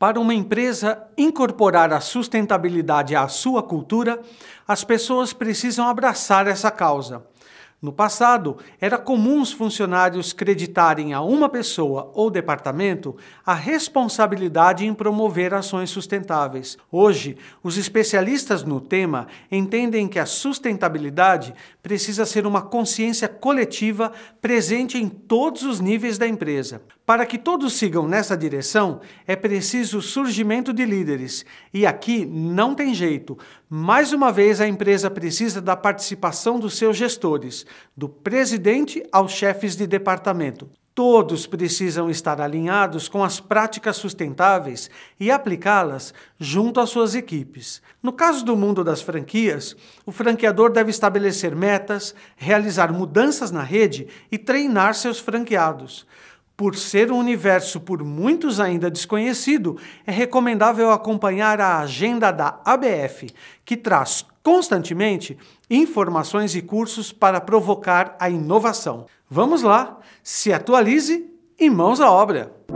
Para uma empresa incorporar a sustentabilidade à sua cultura, as pessoas precisam abraçar essa causa. No passado, era comum os funcionários creditarem a uma pessoa ou departamento a responsabilidade em promover ações sustentáveis. Hoje, os especialistas no tema entendem que a sustentabilidade precisa ser uma consciência coletiva presente em todos os níveis da empresa. Para que todos sigam nessa direção, é preciso o surgimento de líderes. E aqui não tem jeito. Mais uma vez, a empresa precisa da participação dos seus gestores do presidente aos chefes de departamento. Todos precisam estar alinhados com as práticas sustentáveis e aplicá-las junto às suas equipes. No caso do mundo das franquias, o franqueador deve estabelecer metas, realizar mudanças na rede e treinar seus franqueados. Por ser um universo por muitos ainda desconhecido, é recomendável acompanhar a agenda da ABF, que traz constantemente informações e cursos para provocar a inovação. Vamos lá, se atualize e mãos à obra!